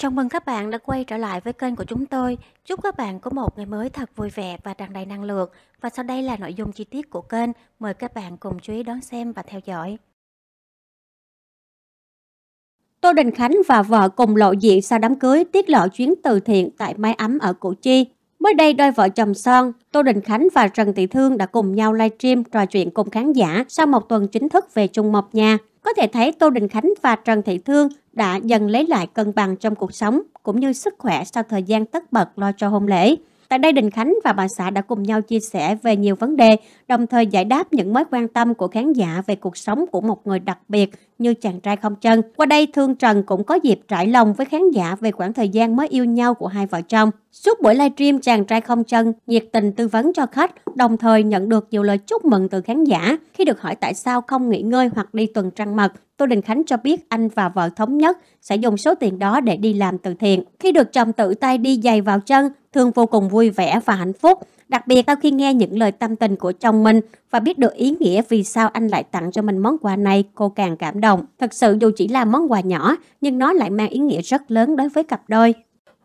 Chào mừng các bạn đã quay trở lại với kênh của chúng tôi. Chúc các bạn có một ngày mới thật vui vẻ và tràn đầy năng lượng. Và sau đây là nội dung chi tiết của kênh. Mời các bạn cùng chú ý đón xem và theo dõi. Tô Đình Khánh và vợ cùng lộ diện sau đám cưới tiết lộ chuyến từ thiện tại mái ấm ở Củ Chi. Mới đây, đôi vợ chồng Son, Tô Đình Khánh và Trần Thị Thương đã cùng nhau livestream trò chuyện cùng khán giả sau một tuần chính thức về chung một nhà có thể thấy Tô Đình Khánh và Trần Thị Thương đã dần lấy lại cân bằng trong cuộc sống cũng như sức khỏe sau thời gian tất bật lo cho hôn lễ. Tại đây Đình Khánh và bà xã đã cùng nhau chia sẻ về nhiều vấn đề, đồng thời giải đáp những mối quan tâm của khán giả về cuộc sống của một người đặc biệt như chàng trai không chân. Qua đây Thương Trần cũng có dịp trải lòng với khán giả về khoảng thời gian mới yêu nhau của hai vợ chồng. Suốt buổi livestream, chàng trai không chân nhiệt tình tư vấn cho khách, đồng thời nhận được nhiều lời chúc mừng từ khán giả khi được hỏi tại sao không nghỉ ngơi hoặc đi tuần trăng mật. Tô Đình Khánh cho biết anh và vợ thống nhất sẽ dùng số tiền đó để đi làm từ thiện. Khi được chồng tự tay đi giày vào chân, thường vô cùng vui vẻ và hạnh phúc. Đặc biệt sau khi nghe những lời tâm tình của chồng mình và biết được ý nghĩa vì sao anh lại tặng cho mình món quà này, cô càng cảm động. Thật sự dù chỉ là món quà nhỏ, nhưng nó lại mang ý nghĩa rất lớn đối với cặp đôi.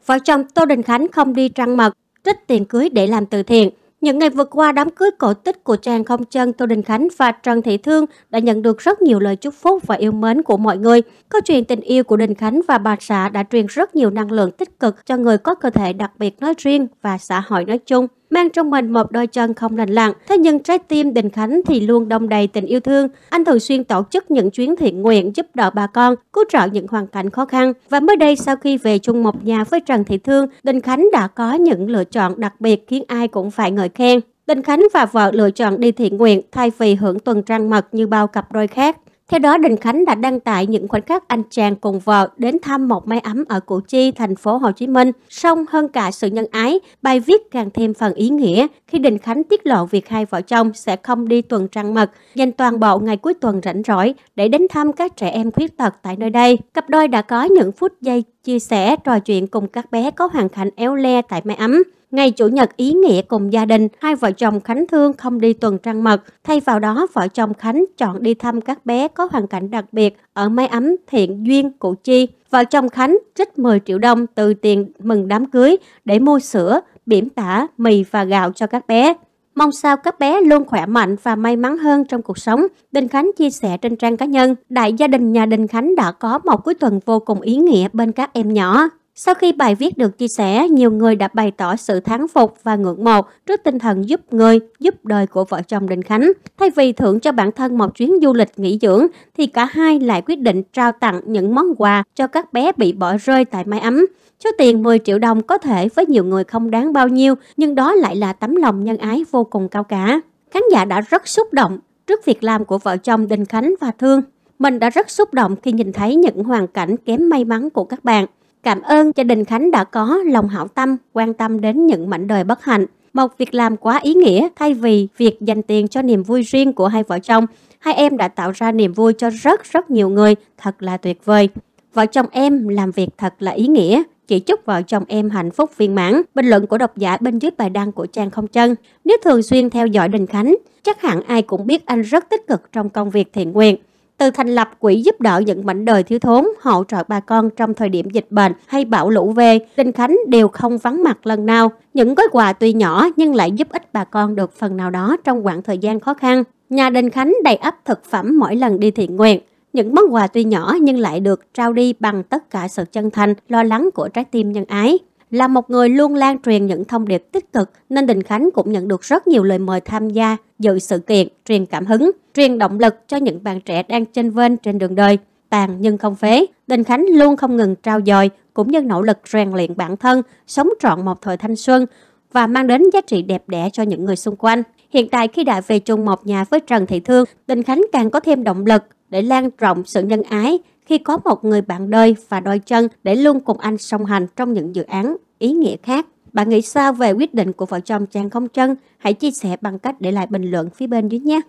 Vợ chồng Tô Đình Khánh không đi trăng mật, trích tiền cưới để làm từ thiện. Những ngày vừa qua, đám cưới cổ tích của chàng không chân Tô Đình Khánh và Trần Thị Thương đã nhận được rất nhiều lời chúc phúc và yêu mến của mọi người. Câu chuyện tình yêu của Đình Khánh và bà xã đã truyền rất nhiều năng lượng tích cực cho người có cơ thể đặc biệt nói riêng và xã hội nói chung mang trong mình một đôi chân không lành lặn. Thế nhưng trái tim Đình Khánh thì luôn đông đầy tình yêu thương. Anh thường xuyên tổ chức những chuyến thiện nguyện giúp đỡ bà con, cứu trợ những hoàn cảnh khó khăn. Và mới đây sau khi về chung một nhà với Trần Thị Thương, Đình Khánh đã có những lựa chọn đặc biệt khiến ai cũng phải ngợi khen. Đình Khánh và vợ lựa chọn đi thiện nguyện thay vì hưởng tuần trăng mật như bao cặp đôi khác. Theo đó, Đình Khánh đã đăng tải những khoảnh khắc anh chàng cùng vợ đến thăm một mái ấm ở Củ Chi, thành phố Hồ Chí Minh. Song hơn cả sự nhân ái, bài viết càng thêm phần ý nghĩa khi Đình Khánh tiết lộ việc hai vợ chồng sẽ không đi tuần trăng mật, dành toàn bộ ngày cuối tuần rảnh rỗi để đến thăm các trẻ em khuyết tật tại nơi đây. Cặp đôi đã có những phút giây chia sẻ, trò chuyện cùng các bé có hoàn cảnh éo le tại mái ấm. Ngày Chủ nhật ý nghĩa cùng gia đình, hai vợ chồng Khánh Thương không đi tuần trăng mật. Thay vào đó, vợ chồng Khánh chọn đi thăm các bé có hoàn cảnh đặc biệt ở mái ấm Thiện Duyên, Củ Chi. Vợ chồng Khánh trích 10 triệu đồng từ tiền mừng đám cưới để mua sữa, biển tả, mì và gạo cho các bé. Mong sao các bé luôn khỏe mạnh và may mắn hơn trong cuộc sống. Đình Khánh chia sẻ trên trang cá nhân, Đại gia đình nhà Đình Khánh đã có một cuối tuần vô cùng ý nghĩa bên các em nhỏ. Sau khi bài viết được chia sẻ, nhiều người đã bày tỏ sự thắng phục và ngưỡng mộ trước tinh thần giúp người, giúp đời của vợ chồng Đình Khánh. Thay vì thưởng cho bản thân một chuyến du lịch nghỉ dưỡng, thì cả hai lại quyết định trao tặng những món quà cho các bé bị bỏ rơi tại mái ấm. Số tiền 10 triệu đồng có thể với nhiều người không đáng bao nhiêu, nhưng đó lại là tấm lòng nhân ái vô cùng cao cả. Khán giả đã rất xúc động trước việc làm của vợ chồng Đình Khánh và Thương. Mình đã rất xúc động khi nhìn thấy những hoàn cảnh kém may mắn của các bạn. Cảm ơn gia đình Khánh đã có lòng hảo tâm, quan tâm đến những mảnh đời bất hạnh. Một việc làm quá ý nghĩa thay vì việc dành tiền cho niềm vui riêng của hai vợ chồng, hai em đã tạo ra niềm vui cho rất rất nhiều người, thật là tuyệt vời. Vợ chồng em làm việc thật là ý nghĩa, chỉ chúc vợ chồng em hạnh phúc viên mãn. Bình luận của độc giả bên dưới bài đăng của Trang Không Chân. Nếu thường xuyên theo dõi Đình Khánh, chắc hẳn ai cũng biết anh rất tích cực trong công việc thiện nguyện từ thành lập quỹ giúp đỡ những mảnh đời thiếu thốn, hỗ trợ bà con trong thời điểm dịch bệnh hay bão lũ về, Đình Khánh đều không vắng mặt lần nào. Những gói quà tuy nhỏ nhưng lại giúp ích bà con được phần nào đó trong khoảng thời gian khó khăn. Nhà Đình Khánh đầy ắp thực phẩm mỗi lần đi thiện nguyện. Những món quà tuy nhỏ nhưng lại được trao đi bằng tất cả sự chân thành, lo lắng của trái tim nhân ái. Là một người luôn lan truyền những thông điệp tích cực nên Đình Khánh cũng nhận được rất nhiều lời mời tham gia dự sự kiện, truyền cảm hứng, truyền động lực cho những bạn trẻ đang chênh vênh trên đường đời. Tàn nhưng không phế, Đình Khánh luôn không ngừng trao dồi cũng như nỗ lực rèn luyện bản thân, sống trọn một thời thanh xuân và mang đến giá trị đẹp đẽ cho những người xung quanh. Hiện tại khi đã về chung một nhà với Trần Thị Thương, Đình Khánh càng có thêm động lực để lan rộng sự nhân ái khi có một người bạn đời và đôi chân để luôn cùng anh song hành trong những dự án ý nghĩa khác. Bạn nghĩ sao về quyết định của vợ chồng chàng không chân? Hãy chia sẻ bằng cách để lại bình luận phía bên dưới nhé.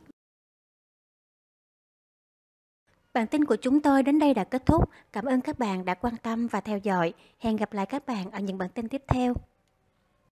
Bản tin của chúng tôi đến đây đã kết thúc. Cảm ơn các bạn đã quan tâm và theo dõi. Hẹn gặp lại các bạn ở những bản tin tiếp theo.